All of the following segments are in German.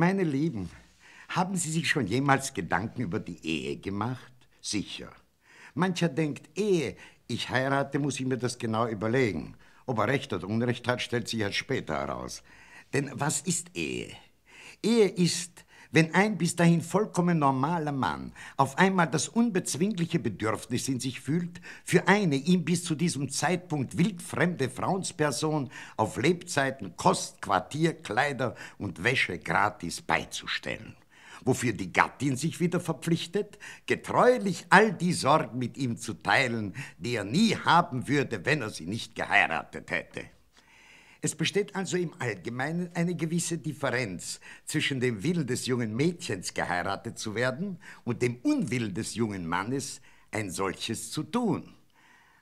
Meine Lieben, haben Sie sich schon jemals Gedanken über die Ehe gemacht? Sicher. Mancher denkt, ehe ich heirate, muss ich mir das genau überlegen. Ob er Recht oder Unrecht hat, stellt sich erst später heraus. Denn was ist Ehe? Ehe ist wenn ein bis dahin vollkommen normaler Mann auf einmal das unbezwingliche Bedürfnis in sich fühlt, für eine ihm bis zu diesem Zeitpunkt wildfremde Frauensperson auf Lebzeiten Kost, Quartier, Kleider und Wäsche gratis beizustellen wofür die Gattin sich wieder verpflichtet, getreulich all die Sorgen mit ihm zu teilen, die er nie haben würde, wenn er sie nicht geheiratet hätte. Es besteht also im Allgemeinen eine gewisse Differenz zwischen dem Willen des jungen Mädchens, geheiratet zu werden, und dem Unwillen des jungen Mannes, ein solches zu tun.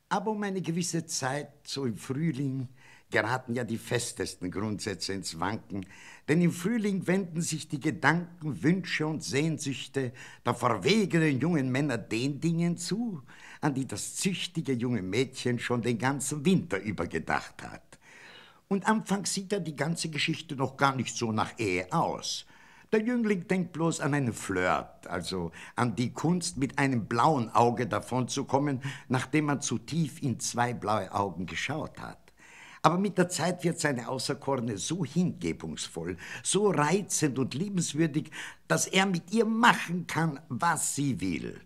Aber um eine gewisse Zeit, so im Frühling, geraten ja die festesten Grundsätze ins Wanken, denn im Frühling wenden sich die Gedanken, Wünsche und Sehnsüchte der verwegenen jungen Männer den Dingen zu, an die das züchtige junge Mädchen schon den ganzen Winter über gedacht hat. Und anfangs sieht er die ganze Geschichte noch gar nicht so nach Ehe aus. Der Jüngling denkt bloß an einen Flirt, also an die Kunst, mit einem blauen Auge davonzukommen, nachdem man zu tief in zwei blaue Augen geschaut hat. Aber mit der Zeit wird seine Außerkorne so hingebungsvoll, so reizend und liebenswürdig, dass er mit ihr machen kann, was sie will.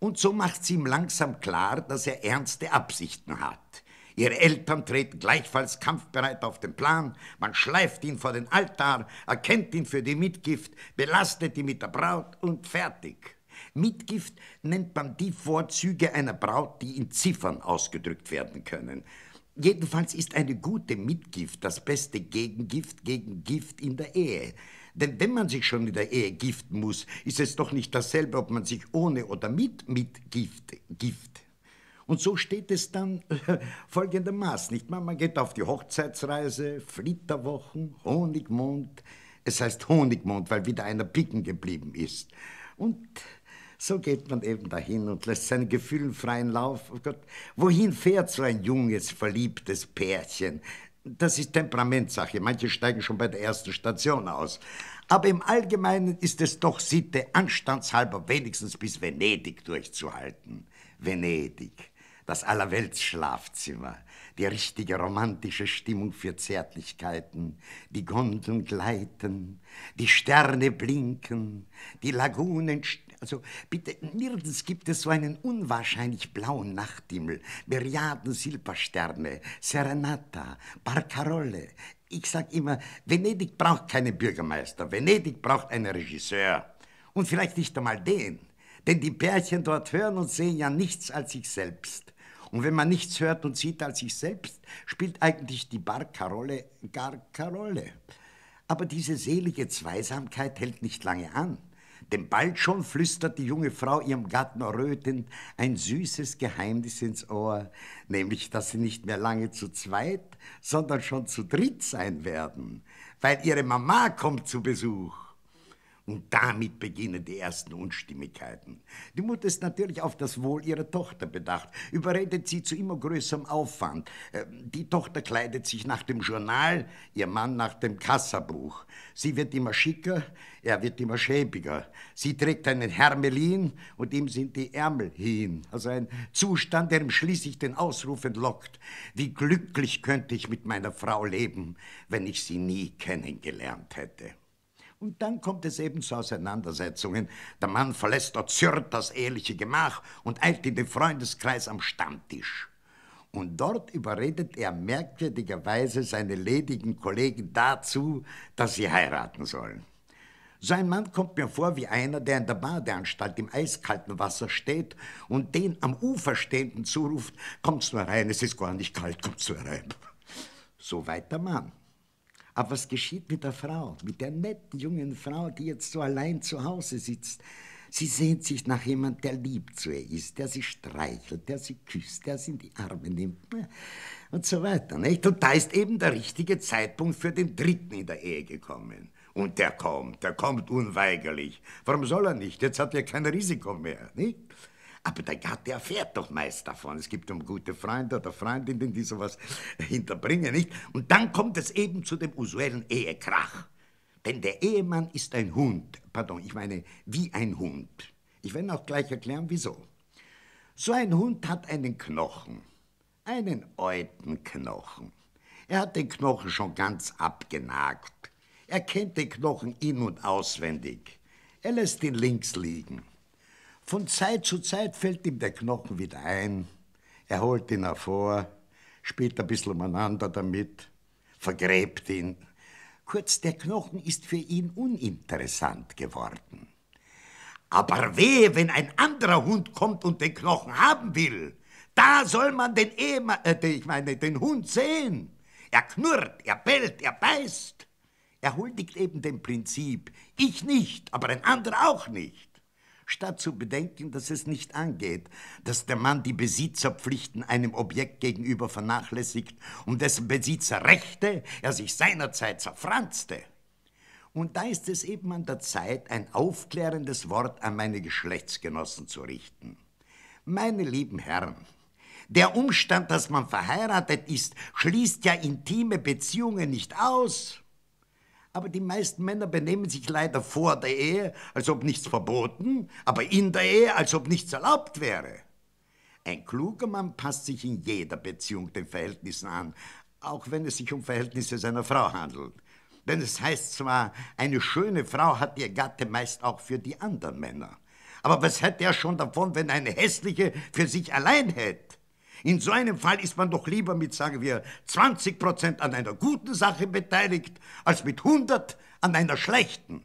Und so macht sie ihm langsam klar, dass er ernste Absichten hat. Ihre Eltern treten gleichfalls kampfbereit auf den Plan. Man schleift ihn vor den Altar, erkennt ihn für die Mitgift, belastet ihn mit der Braut und fertig. Mitgift nennt man die Vorzüge einer Braut, die in Ziffern ausgedrückt werden können. Jedenfalls ist eine gute Mitgift das beste Gegengift gegen Gift in der Ehe. Denn wenn man sich schon in der Ehe giften muss, ist es doch nicht dasselbe, ob man sich ohne oder mit Mitgift gift. Und so steht es dann äh, folgendermaßen, nicht wahr? Man geht auf die Hochzeitsreise, Flitterwochen, Honigmond. Es heißt Honigmond, weil wieder einer picken geblieben ist. Und so geht man eben dahin und lässt seinen Gefühlen freien Lauf. Oh Gott, wohin fährt so ein junges, verliebtes Pärchen? Das ist Temperamentsache. Manche steigen schon bei der ersten Station aus. Aber im Allgemeinen ist es doch Sitte, anstandshalber wenigstens bis Venedig durchzuhalten. Venedig das Allerweltsschlafzimmer, die richtige romantische Stimmung für Zärtlichkeiten, die Gondeln gleiten, die Sterne blinken, die Lagunen... Also bitte, nirgends gibt es so einen unwahrscheinlich blauen Nachthimmel, Myriaden Silbersterne, Serenata, Barcarolle. Ich sag immer, Venedig braucht keinen Bürgermeister, Venedig braucht einen Regisseur. Und vielleicht nicht einmal den, denn die Pärchen dort hören und sehen ja nichts als sich selbst. Und wenn man nichts hört und sieht als sich selbst, spielt eigentlich die Barcarolle gar keine Rolle. Aber diese selige Zweisamkeit hält nicht lange an. Denn bald schon flüstert die junge Frau ihrem Gatten errötend ein süßes Geheimnis ins Ohr, nämlich, dass sie nicht mehr lange zu zweit, sondern schon zu dritt sein werden, weil ihre Mama kommt zu Besuch. Und damit beginnen die ersten Unstimmigkeiten. Die Mutter ist natürlich auf das Wohl ihrer Tochter bedacht, überredet sie zu immer größerem Aufwand. Äh, die Tochter kleidet sich nach dem Journal, ihr Mann nach dem Kassabuch. Sie wird immer schicker, er wird immer schäbiger. Sie trägt einen Hermelin und ihm sind die Ärmel hin. Also ein Zustand, der ihm schließlich den Ausruf entlockt. Wie glücklich könnte ich mit meiner Frau leben, wenn ich sie nie kennengelernt hätte. Und dann kommt es eben zu Auseinandersetzungen. Der Mann verlässt dort Zürnt das ehrliche Gemach und eilt in den Freundeskreis am Stammtisch. Und dort überredet er merkwürdigerweise seine ledigen Kollegen dazu, dass sie heiraten sollen. So ein Mann kommt mir vor wie einer, der in der Badeanstalt im eiskalten Wasser steht und den am Ufer stehenden zuruft, kommst du herein, es ist gar nicht kalt, kommst du herein. So weit der Mann. Aber was geschieht mit der Frau, mit der netten jungen Frau, die jetzt so allein zu Hause sitzt? Sie sehnt sich nach jemand, der lieb zu ihr ist, der sie streichelt, der sie küsst, der sie in die Arme nimmt ne? und so weiter. Nicht? Und da ist eben der richtige Zeitpunkt für den Dritten in der Ehe gekommen. Und der kommt, der kommt unweigerlich. Warum soll er nicht? Jetzt hat er kein Risiko mehr. Nicht? Aber der Gatte erfährt doch meist davon. Es gibt um gute Freunde oder Freundinnen, die sowas hinterbringen, nicht? Und dann kommt es eben zu dem usuellen Ehekrach. Denn der Ehemann ist ein Hund. Pardon, ich meine, wie ein Hund. Ich werde auch gleich erklären, wieso. So ein Hund hat einen Knochen. Einen alten Knochen. Er hat den Knochen schon ganz abgenagt. Er kennt den Knochen in- und auswendig. Er lässt ihn links liegen. Von Zeit zu Zeit fällt ihm der Knochen wieder ein. Er holt ihn hervor, spielt ein bisschen umeinander damit, vergräbt ihn. Kurz, der Knochen ist für ihn uninteressant geworden. Aber wehe, wenn ein anderer Hund kommt und den Knochen haben will, da soll man den Ehemann, äh, ich meine, den Hund sehen. Er knurrt, er bellt, er beißt. Er huldigt eben dem Prinzip. Ich nicht, aber ein anderer auch nicht statt zu bedenken, dass es nicht angeht, dass der Mann die Besitzerpflichten einem Objekt gegenüber vernachlässigt, um dessen Besitzerrechte er sich seinerzeit zerfranste. Und da ist es eben an der Zeit, ein aufklärendes Wort an meine Geschlechtsgenossen zu richten. Meine lieben Herren, der Umstand, dass man verheiratet ist, schließt ja intime Beziehungen nicht aus. Aber die meisten Männer benehmen sich leider vor der Ehe, als ob nichts verboten, aber in der Ehe, als ob nichts erlaubt wäre. Ein kluger Mann passt sich in jeder Beziehung den Verhältnissen an, auch wenn es sich um Verhältnisse seiner Frau handelt. Denn es heißt zwar, eine schöne Frau hat ihr Gatte meist auch für die anderen Männer. Aber was hätte er schon davon, wenn eine hässliche für sich allein hätte? In so einem Fall ist man doch lieber mit, sagen wir, 20 Prozent an einer guten Sache beteiligt, als mit 100 an einer schlechten.